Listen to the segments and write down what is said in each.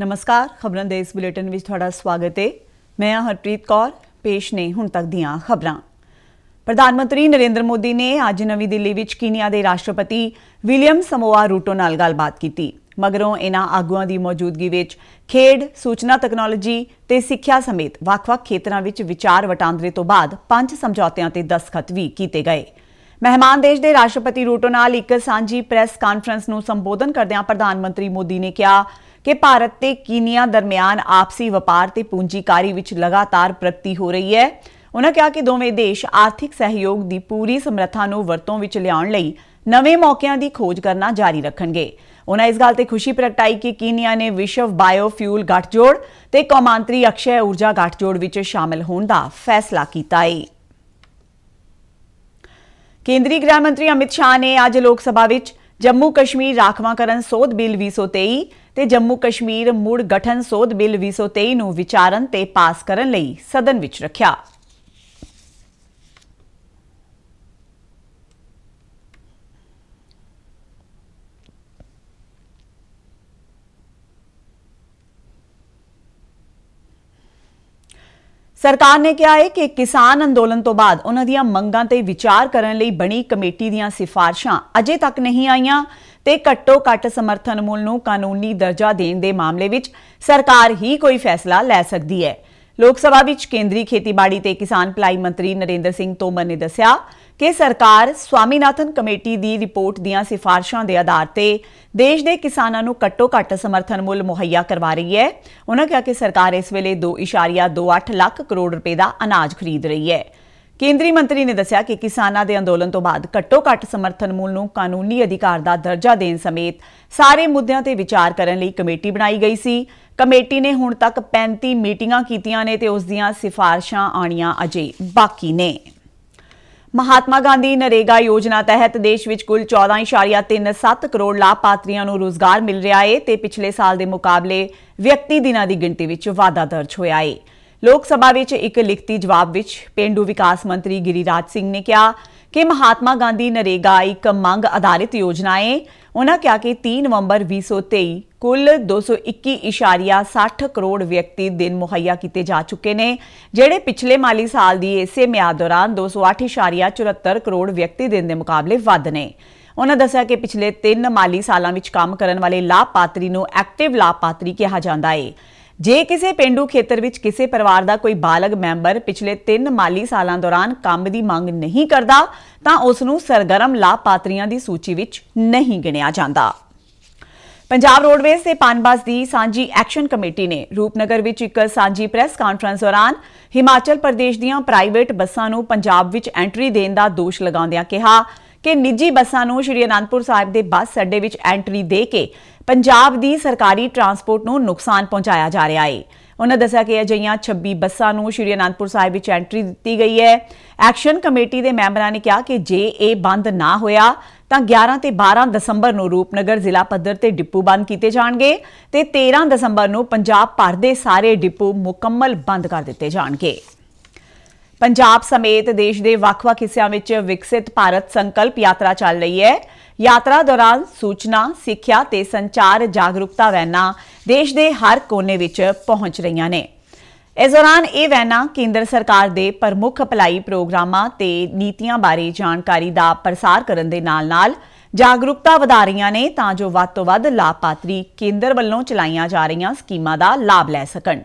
ਨਮਸਕਾਰ ਖਬਰਾਂ ਦੇ ਇਸ ਬੁਲੇਟਿਨ ਵਿੱਚ ਤੁਹਾਡਾ ਸਵਾਗਤ ਹੈ ਮੈਂ ਹਰਪ੍ਰੀਤ ਕੌਰ ਪੇਸ਼ ਨੇ ਹੁਣ ਤੱਕ ਦੀਆਂ ਖਬਰਾਂ ਪ੍ਰਧਾਨ ਮੰਤਰੀ ਨਰਿੰਦਰ ਮੋਦੀ ਨੇ ਅੱਜ ਨਵੀਂ ਦਿੱਲੀ ਵਿੱਚ ਕੀਨੀਆ ਦੇ ਰਾਸ਼ਟਰਪਤੀ ਵਿਲੀਅਮ ਸਮੋਆ ਰੂਟੋ ਨਾਲ ਗੱਲਬਾਤ ਕੀਤੀ ਮਗਰੋਂ ਇਹਨਾਂ ਆਗੂਆਂ ਦੀ ਮੌਜੂਦਗੀ ਵਿੱਚ ਖੇਡ, ਸੂਚਨਾ ਟੈਕਨੋਲੋਜੀ ਤੇ ਸਿੱਖਿਆ ਸਮੇਤ ਵੱਖ-ਵੱਖ ਖੇਤਰਾਂ ਵਿੱਚ ਵਿਚਾਰ ਵਟਾਂਦਰੇ ਤੋਂ ਬਾਅਦ ਪੰਜ ਸਮਝੌਤਿਆਂ ਤੇ ਦਸਖਤ ਵੀ ਕੀਤੇ ਗਏ। ਮਹਿਮਾਨ ਦੇਸ਼ ਦੇ ਰਾਸ਼ਟਰਪਤੀ ਰੂਟੋ ਨਾਲ ਇੱਕ ਸਾਂਝੀ ਪ੍ਰੈਸ ਕਾਨਫਰੰਸ ਨੂੰ ਸੰਬੋਧਨ ਕਰਦਿਆਂ ਪ੍ਰਧਾਨ ਮੰਤਰੀ ਮੋਦੀ ਨੇ ਕਿਹਾ ਕਿ ਭਾਰਤ ਤੇ ਕੀਨੀਆ ਦਰਮਿਆਨ ਆਪਸੀ ਵਪਾਰ ਤੇ ਪੂੰਜੀਕਾਰੀ ਵਿੱਚ ਲਗਾਤਾਰ ਪ੍ਰਗਤੀ ਹੋ ਰਹੀ ਹੈ ਉਹਨਾਂ ਕਿਹਾ ਕਿ ਦੋਵੇਂ ਦੇਸ਼ ਆਰਥਿਕ ਸਹਿਯੋਗ ਦੀ ਪੂਰੀ ਸਮਰੱਥਾ ਨੂੰ ਵਰਤੋਂ ਵਿੱਚ ਲਿਆਉਣ ਲਈ ਨਵੇਂ ਮੌਕਿਆਂ ਦੀ ਖੋਜ ਕਰਨਾ ਜਾਰੀ ਰੱਖਣਗੇ ਉਹਨਾਂ ਇਸ ਗੱਲ ਤੇ ਖੁਸ਼ੀ ਪ੍ਰਗਟਾਈ ਕਿ ਕੀਨੀਆ ਨੇ ਵਿਸ਼ਵ ਬਾਇਓਫਿਊਲ ਗੱਠਜੋੜ ਤੇ ਕੌਮਾਂਤਰੀ ਅਕਸ਼ੈ ਊਰਜਾ ਗੱਠਜੋੜ ਵਿੱਚ ਸ਼ਾਮਲ ਹੋਣ ਦਾ ਫੈਸਲਾ ਕੀਤਾ ਹੈ ਕੇਂਦਰੀ ਗ੍ਰਹਿ ਮੰਤਰੀ ਅਮਿਤ ਸ਼ਾਹ ਨੇ ਅੱਜ ਲੋਕ ਸਭਾ ਵਿੱਚ ਜੰਮੂ ਕਸ਼ਮੀਰ ਰਾਖਵਾਂਕਰਨ ਸੋਧ ਬਿੱਲ 2023 ਤੇ ਜੰਮੂ ਕਸ਼ਮੀਰ ਮੁੜ ਗਠਨ ਸੋਧ ਬਿੱਲ 2023 ਨੂੰ ਵਿਚਾਰਨ ਤੇ ਪਾਸ ਕਰਨ ਲਈ ਸਦਨ ਵਿੱਚ ਰੱਖਿਆ ਸਰਕਾਰ ਨੇ ਕਿਹਾ ਹੈ ਕਿ ਕਿਸਾਨ ਅੰਦੋਲਨ ਤੋਂ ਬਾਅਦ ਉਹਨਾਂ ਦੀਆਂ ਮੰਗਾਂ ਤੇ ਵਿਚਾਰ ਕਰਨ ਲਈ ਬਣੀ ਕਮੇਟੀ ਦੀਆਂ ਸਿਫਾਰਸ਼ਾਂ ਅਜੇ ਤੱਕ ਨਹੀਂ ਆਈਆਂ ਤੇ ਘੱਟੋ ਘੱਟ ਸਮਰਥਨ ਮੁੱਲ ਨੂੰ ਕਾਨੂੰਨੀ ਦਰਜਾ ਦੇਣ ਦੇ ਮਾਮਲੇ ਵਿੱਚ ਸਰਕਾਰ ਹੀ ਕੋਈ ਫੈਸਲਾ ਲੈ ਸਕਦੀ ਹੈ ਲੋਕ ਸਭਾ ਵਿੱਚ ਕੇਂਦਰੀ ਖੇਤੀਬਾੜੀ ਤੇ ਕਿਸਾਨ ਭਲਾਈ ਮੰਤਰੀ ਨਰਿੰਦਰ ਸਿੰਘ ਤੋਮਰ ਨੇ ਦੱਸਿਆ ਕਿ ਸਰਕਾਰ ਸਵਾਮੀਨਾਥਨ ਕਮੇਟੀ ਦੀ ਰਿਪੋਰਟ ਦੀਆਂ ਸਿਫਾਰਸ਼ਾਂ ਦੇ ਆਧਾਰ ਤੇ ਦੇਸ਼ ਦੇ ਕਿਸਾਨਾਂ ਨੂੰ ਘੱਟੋ-ਘੱਟ ਸਮਰਥਨ ਮੁੱਲ ਮੁਹੱਈਆ ਕਰਵਾ ਰਹੀ ਹੈ ਉਹਨਾਂ ਕਿਹਾ ਕਿ ਸਰਕਾਰ ਇਸ ਵੇਲੇ 2.28 ਲੱਖ ਕਰੋੜ ਰੁਪਏ ਦਾ ਅਨਾਜ ਖਰੀਦ ਰਹੀ ਹੈ ਕੇਂਦਰੀ ਮੰਤਰੀ ਨੇ ਦੱਸਿਆ ਕਿ ਕਿਸਾਨਾਂ ਦੇ ਅੰਦੋਲਨ ਤੋਂ ਬਾਅਦ ਘੱਟੋ-ਘੱਟ ਸਮਰਥਨ ਮੁੱਲ ਨੂੰ ਕਾਨੂੰਨੀ ਅਧਿਕਾਰ ਦਾ ਦਰਜਾ ਦੇਣ ਸਮੇਤ ਸਾਰੇ ਮੁੱਦਿਆਂ ਤੇ ਵਿਚਾਰ ਕਰਨ ਲਈ ਕਮੇਟੀ ਬਣਾਈ ਗਈ ਸੀ ਕਮੇਟੀ ਨੇ ਹੁਣ ਤੱਕ 35 ਮੀਟਿੰਗਾਂ ਕੀਤੀਆਂ ਨੇ ਤੇ ਉਸ ਦੀਆਂ ਸਿਫਾਰਸ਼ਾਂ ਆਣੀਆਂ ਅਜੇ ਬਾਕੀ ਨੇ ਮਹਾਤਮਾ ਗਾਂਧੀ ਨਰੇਗਾ ਯੋਜਨਾ ਤਹਿਤ ਦੇਸ਼ ਵਿੱਚ ਕੁੱਲ 14.37 ਕਰੋੜ ਲਾਭਪਾਤਰੀਆਂ ਨੂੰ ਰੋਜ਼ਗਾਰ ਮਿਲ ਰਿਹਾ ਹੈ ਤੇ ਪਿਛਲੇ ਸਾਲ ਦੇ ਮੁਕਾਬਲੇ ਵਿਅਕਤੀ ਦਿਨਾਂ ਦੀ ਗਿਣਤੀ ਵਿੱਚ ਵਾਧਾ ਦਰਜ ਹੋਇਆ ਹੈ ਲੋਕ ਸਭਾ ਵਿੱਚ ਇੱਕ ਲਿਖਤੀ ਜਵਾਬ ਵਿੱਚ ਪਿੰਡੂ ਵਿਕਾਸ ਮੰਤਰੀ ਗਿਰੀਰਾਜ ਸਿੰਘ ਨੇ ਕਿਹਾ ਕਿ ਮਹਾਤਮਾ ਗਾਂਧੀ ਨਰੇਗਾ ਇੱਕ ਮੰਗ ਆਧਾਰਿਤ ਯੋਜਨਾ ਹੈ ਉਹਨਾਂ ਕਿਹਾ ਕਿ 3 ਨਵੰਬਰ 2023 ਕੁੱਲ 221.60 ਕਰੋੜ ਵਿਅਕਤੀ ਦਿਨ ਮੁਹੱਈਆ ਕੀਤੇ ਜਾ ਚੁੱਕੇ ਨੇ ਜਿਹੜੇ ਪਿਛਲੇ ਮਾਲੀ ਸਾਲ ਦੀ ਇਸੇ ਮਿਆਦ ਦੌਰਾਨ 208.74 ਕਰੋੜ ਵਿਅਕਤੀ ਦਿਨ ਦੇ ਮੁਕਾਬਲੇ ਵੱਧ ਨੇ ਉਹਨਾਂ ਦੱਸਿਆ ਕਿ ਪਿਛਲੇ 3 ਮਾਲੀ ਸਾਲਾਂ ਵਿੱਚ ਕੰਮ ਕਰਨ ਵਾਲੇ ਲਾਭਪਾਤਰੀ ਨੂੰ ਐਕਟਿਵ ਲਾਭਪਾਤਰੀ ਕਿਹਾ ਜਾਂਦਾ ਹੈ ਜੇ ਕਿਸੇ ਪਿੰਡੂ ਖੇਤਰ ਵਿੱਚ ਕਿਸੇ ਪਰਿਵਾਰ ਦਾ ਕੋਈ ਬਾਲਗ ਮੈਂਬਰ ਪਿਛਲੇ 3 ਮਾਲੀ ਸਾਲਾਂ ਦੌਰਾਨ ਕੰਮ ਦੀ ਮੰਗ ਨਹੀਂ ਕਰਦਾ ਤਾਂ ਉਸ ਨੂੰ ਸਰਗਰਮ ਲਾਭਪਾਤਰੀਆਂ ਦੀ ਸੂਚੀ ਵਿੱਚ ਨਹੀਂ ਗਿਣਿਆ ਜਾਂਦਾ ਪੰਜਾਬ ਰੋਡਵੇਜ਼ ਤੇ ਪਾਨਬਾਸ ਦੀ ਸਾਂਝੀ ਐਕਸ਼ਨ ਕਮੇਟੀ ਨੇ ਰੂਪਨਗਰ ਵਿੱਚ ਇੱਕ ਸਾਂਝੀ ਪ੍ਰੈਸ ਕਾਨਫਰੰਸ ਦੌਰਾਨ ਹਿਮਾਚਲ ਪ੍ਰਦੇਸ਼ ਦੀਆਂ ਪ੍ਰਾਈਵੇਟ ਬੱਸਾਂ ਨੂੰ ਪੰਜਾਬ ਵਿੱਚ ਐਂਟਰੀ ਦੇਣ ਦਾ ਦੋਸ਼ ਲਗਾਉਂਦਿਆਂ ਕਿਹਾ ਕਿ ਨਿੱਜੀ ਬੱਸਾਂ ਨੂੰ ਸ਼੍ਰੀ ਅਨੰਦਪੁਰ ਸਾਹਿਬ ਦੇ ਬੱਸ ਅੱਡੇ ਵਿੱਚ ਐਂਟਰੀ ਦੇ ਕੇ ਪੰਜਾਬ ਦੀ ਸਰਕਾਰੀ ਟਰਾਂਸਪੋਰਟ ਨੂੰ ਨੁਕਸਾਨ ਪਹੁੰਚਾਇਆ ਜਾ ਰਿਹਾ ਹੈ ਉਹਨਾਂ ਦੱਸਿਆ ਕਿ ਅਜਿਹੀਆਂ 26 ਬੱਸਾਂ ਨੂੰ ਸ਼੍ਰੀ ਅਨੰਦਪੁਰ ਸਾਹਿਬ ਵਿੱਚ ਐਂਟਰੀ ਦਿੱਤੀ ਗਈ ਹੈ ਐਕਸ਼ਨ ਕਮੇਟੀ ਦੇ ਮੈਂਬਰਾਂ ਨੇ ਕਿਹਾ ਕਿ ਜੇ ਇਹ ਬੰਦ ਨਾ ਹੋਇਆ ਤਾਂ 11 ਤੇ 12 ਦਸੰਬਰ ਨੂੰ ਰੂਪਨਗਰ ਜ਼ਿਲ੍ਹਾ ਪੱਧਰ ਤੇ ਡਿਪੂ ਬੰਦ ਕੀਤੇ ਜਾਣਗੇ ਤੇ 13 ਦਸੰਬਰ ਨੂੰ ਪੰਜਾਬ ਭਰ ਦੇ ਸਾਰੇ ਡਿਪੂ ਮੁਕੰਮਲ ਬੰਦ ਕਰ ਦਿੱਤੇ ਜਾਣਗੇ ਪੰਜਾਬ ਸਮੇਤ ਦੇਸ਼ ਦੇ ਵੱਖ-ਵੱਖ ਹਿੱਸਿਆਂ ਵਿੱਚ ਵਿਕਸਿਤ ਭਾਰਤ ਸੰਕਲਪ ਯਾਤਰਾ ਚੱਲ ਰਹੀ ਹੈ ਯਾਤਰਾ ਦੌਰਾਨ ਸੂਚਨਾ, ਸਿੱਖਿਆ ਤੇ ਸੰਚਾਰ ਜਾਗਰੂਕਤਾ ਵੈਨਾਂ ਦੇਸ਼ ਦੇ ਹਰ ਕੋਨੇ ਵਿੱਚ ਪਹੁੰਚ ਰਹੀਆਂ ਨੇ। ਇਸ ਦੌਰਾਨ ਇਹ ਵੈਨਾਂ ਕੇਂਦਰ ਸਰਕਾਰ ਦੇ ਪ੍ਰਮੁੱਖ ਭਲਾਈ ਪ੍ਰੋਗਰਾਮਾਂ ਤੇ ਨੀਤੀਆਂ ਬਾਰੇ ਜਾਣਕਾਰੀ ਦਾ ਪ੍ਰਸਾਰ ਕਰਨ ਦੇ ਨਾਲ-ਨਾਲ ਜਾਗਰੂਕਤਾ ਵਧਾ ਰਹੀਆਂ ਨੇ ਤਾਂ ਜੋ ਵੱਧ ਤੋਂ ਵੱਧ ਲਾਭਪਾਤਰੀ ਕੇਂਦਰ ਵੱਲੋਂ ਚਲਾਈਆਂ ਜਾ ਰਹੀਆਂ ਸਕੀਮਾਂ ਦਾ ਲਾਭ ਲੈ ਸਕਣ।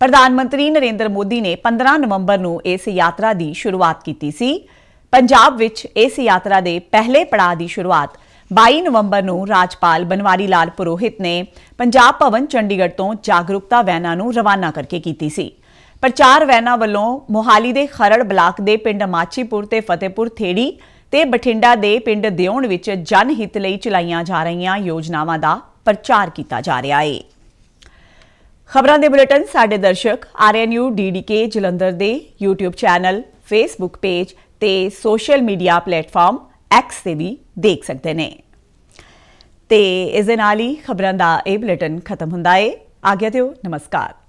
ਪ੍ਰਧਾਨ ਮੰਤਰੀ ਨਰਿੰਦਰ ਮੋਦੀ ਨੇ 15 ਨਵੰਬਰ ਨੂੰ ਇਸ ਯਾਤਰਾ ਦੀ ਸ਼ੁਰੂਆਤ ਕੀਤੀ ਸੀ। ਪੰਜਾਬ ਵਿੱਚ ਇਸ ਯਾਤਰਾ ਦੇ ਪਹਿਲੇ ਪੜਾਅ ਦੀ ਸ਼ੁਰੂਆਤ 22 ਨਵੰਬਰ ਨੂੰ ਰਾਜਪਾਲ ਬਨਵਾਰੀ ਲਾਲ ਪੁਰੋਹਿਤ ਨੇ ਪੰਜਾਬ ਭਵਨ ਚੰਡੀਗੜ੍ਹ ਤੋਂ ਜਾਗਰੂਕਤਾ ਵੈਨਾਂ ਨੂੰ ਰਵਾਨਾ ਕਰਕੇ ਕੀਤੀ ਸੀ ਪ੍ਰਚਾਰ ਵੈਨਾਂ ਵੱਲੋਂ ਮੋਹਾਲੀ ਦੇ ਖਰੜ ਬਲਾਕ ਦੇ ਪਿੰਡ ਮਾਚੀਪੁਰ ਤੇ ਫਤਿਹਪੁਰ ਥੇੜੀ ਤੇ ਬਠਿੰਡਾ ਦੇ ਪਿੰਡ ਦਿਉਣ ਵਿੱਚ ਜਨ ਹਿੱਤ ਲਈ ਚਲਾਈਆਂ ਜਾ ਰਹੀਆਂ ਯੋਜਨਾਵਾਂ ਦਾ ਪ੍ਰਚਾਰ ਕੀਤਾ ਜਾ ਰਿਹਾ ਹੈ ਖਬਰਾਂ ਦੇ ਬੁਲੇਟਿਨ ਸਾਡੇ ਦਰਸ਼ਕ ਆਰਐਨਯੂ ਡੀਡੀਕੇ ਜਲੰਧਰ ਦੇ YouTube ਚੈਨਲ Facebook ਪੇਜ ਤੇ ਸੋਸ਼ਲ ਮੀਡੀਆ ਪਲੇਟਫਾਰਮ ਐਕਸ ਤੇ ਵੀ ਦੇਖ ਸਕਦੇ ਨੇ ਤੇ ਇਸ ਦੇ ਨਾਲ ਹੀ ਖਬਰਾਂ ਦਾ ਇਹ ਬੁਲੇਟਿਨ ਖਤਮ ਹੁੰਦਾ ਹੈ ਆਗਿਆ ਦਿਓ ਨਮਸਕਾਰ